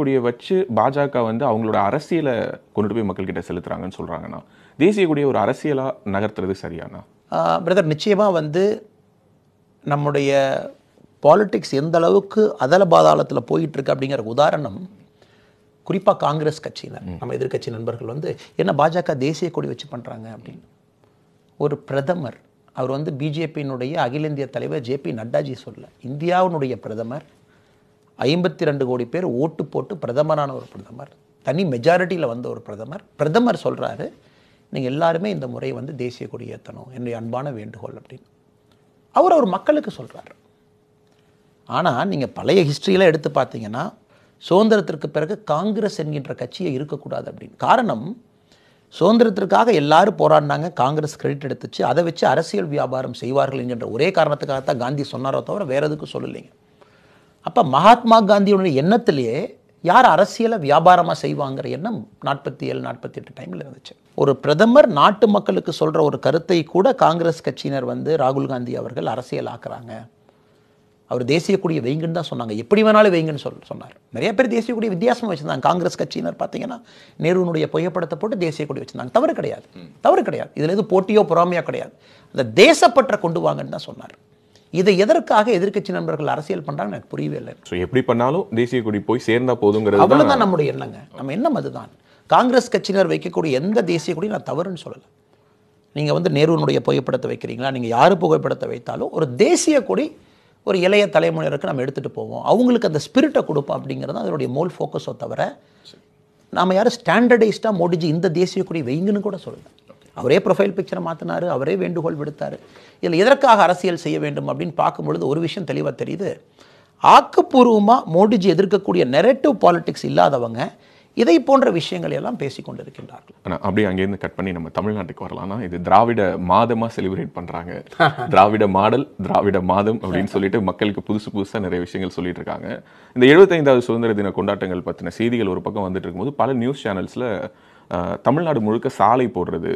கொடியை வச்சு பாஜக வந்து அவங்களோட அரசியலை கொண்டு போய் மக்கள்கிட்ட செலுத்துறாங்கன்னு சொல்கிறாங்கன்னா தேசிய கொடியை ஒரு அரசியலாக நகர்த்துறது சரியானா பிரதர் நிச்சயமாக வந்து நம்முடைய பாலிட்டிக்ஸ் எந்த அளவுக்கு அதல பாதாளத்தில் இருக்கு அப்படிங்கிற உதாரணம் குறிப்பாக காங்கிரஸ் கட்சியில் நம்ம எதிர்கட்சி நண்பர்கள் வந்து என்ன பாஜக தேசிய கொடி வச்சு பண்ணுறாங்க அப்படின்னு ஒரு பிரதமர் அவர் வந்து பிஜேபியினுடைய அகில இந்திய தலைவர் ஜே பி நட்டாஜி சொல்ல இந்தியாவினுடைய பிரதமர் ஐம்பத்தி ரெண்டு கோடி பேர் ஓட்டு போட்டு பிரதமரான ஒரு பிரதமர் தனி மெஜாரிட்டியில் வந்த ஒரு பிரதமர் பிரதமர் சொல்கிறாரு நீங்கள் எல்லாருமே இந்த முறையை வந்து தேசிய கொடி ஏற்றணும் என்னுடைய அன்பான வேண்டுகோள் அப்படின்னு அவர் அவர் மக்களுக்கு சொல்கிறார் ஆனால் நீங்கள் பழைய ஹிஸ்ட்ரியெலாம் எடுத்து பார்த்தீங்கன்னா சுதந்திரத்திற்கு பிறகு காங்கிரஸ் என்கின்ற கட்சியை இருக்கக்கூடாது அப்படின்னு காரணம் சுதந்திரத்திற்காக எல்லாரும் போராடினாங்க காங்கிரஸ் கிரெடிட் எடுத்துச்சு அதை வச்சு அரசியல் வியாபாரம் செய்வார்கள் என்கின்ற ஒரே காரணத்துக்காகத்தான் காந்தி சொன்னாரோ தவிர வேறு எதுக்கும் சொல்லலைங்க அப்போ மகாத்மா காந்தியுடைய எண்ணத்திலேயே யார் அரசியலை வியாபாரமாக செய்வாங்கிற எண்ணம் நாற்பத்தி ஏழு நாற்பத்தி எட்டு டைமில் இருந்துச்சு ஒரு பிரதமர் நாட்டு மக்களுக்கு சொல்கிற ஒரு கருத்தை கூட காங்கிரஸ் கட்சியினர் வந்து ராகுல் காந்தி அவர்கள் அரசியல் ஆக்குறாங்க அவர் தேசிய கொடியை வைங்கன்னு தான் சொன்னாங்க எப்படி வேணாலும் வைங்கன்னு சொல் சொன்னார் நிறைய பேர் தேசிய கொடியை வித்தியாசமாக வச்சுருந்தாங்க காங்கிரஸ் கட்சியினர் பார்த்தீங்கன்னா நேருனுடைய புகைப்படத்தை போட்டு தேசிய கொடி வச்சுருந்தாங்க தவறு கிடையாது தவறு கிடையாது இதில் எதுவும் போட்டியோ பொறாமையோ கிடையாது அந்த தேசப்பற்றை கொண்டு வாங்கன்னு தான் சொன்னார் இதை எதற்காக எதிர்கட்சி நண்பர்கள் அரசியல் பண்றாங்க எனக்கு புரியவே இல்லை எப்படி பண்ணாலும் தேசிய கொடி போய் சேர்ந்தா போதுங்கிறது அவ்வளவுதான் நம்முடைய எண்ணங்க நம்ம எண்ணம் அதுதான் காங்கிரஸ் கட்சியினர் வைக்கக்கூடிய எந்த தேசிய கொடியும் நான் தவறுன்னு சொல்லலை நீங்க வந்து நேருனுடைய புகைப்படத்தை வைக்கிறீங்களா நீங்க யாரு புகைப்படத்தை வைத்தாலும் ஒரு தேசிய கொடி ஒரு இளைய தலைமுறையினருக்கு நம்ம எடுத்துட்டு போவோம் அவங்களுக்கு அந்த ஸ்பிரிட்டை கொடுப்போம் அப்படிங்கிறது அதனுடைய மோல் ஃபோக்கஸோ தவிர நாம யாரும் ஸ்டாண்டர்டைஸ்டா மோடிஜி இந்த தேசிய கொடி வைங்கன்னு கூட சொல்லலாம் அவரே ப்ரொஃபைல் பிக்சரை மாற்றினார் அவரே வேண்டுகோள் விடுத்தார் இதில் எதற்காக அரசியல் செய்ய வேண்டும் அப்படின்னு பார்க்கும்பொழுது ஒரு விஷயம் தெளிவாக தெரியுது ஆக்கப்பூர்வமாக மோடிஜி எதிர்க்கக்கூடிய நெரட்டிவ் பாலிடிக்ஸ் இல்லாதவங்க இதை போன்ற விஷயங்களை எல்லாம் பேசிக்கொண்டிருக்கின்றார்கள் ஆனால் அப்படியே அங்கேருந்து கட் பண்ணி நம்ம தமிழ்நாட்டுக்கு வரலாம்னா இது திராவிட மாதமாக செலிப்ரேட் பண்ணுறாங்க திராவிட மாடல் திராவிட மாதம் அப்படின்னு சொல்லிட்டு மக்களுக்கு புதுசு புதுசாக நிறைய விஷயங்கள் சொல்லிட்டு இருக்காங்க இந்த எழுபத்தைந்தாவது சுதந்திர தின கொண்டாட்டங்கள் பற்றின செய்திகள் ஒரு பக்கம் வந்துட்டு இருக்கும்போது பல நியூஸ் சேனல்ஸில் தமிழ்நாடு முழுக்க சாலை போடுறது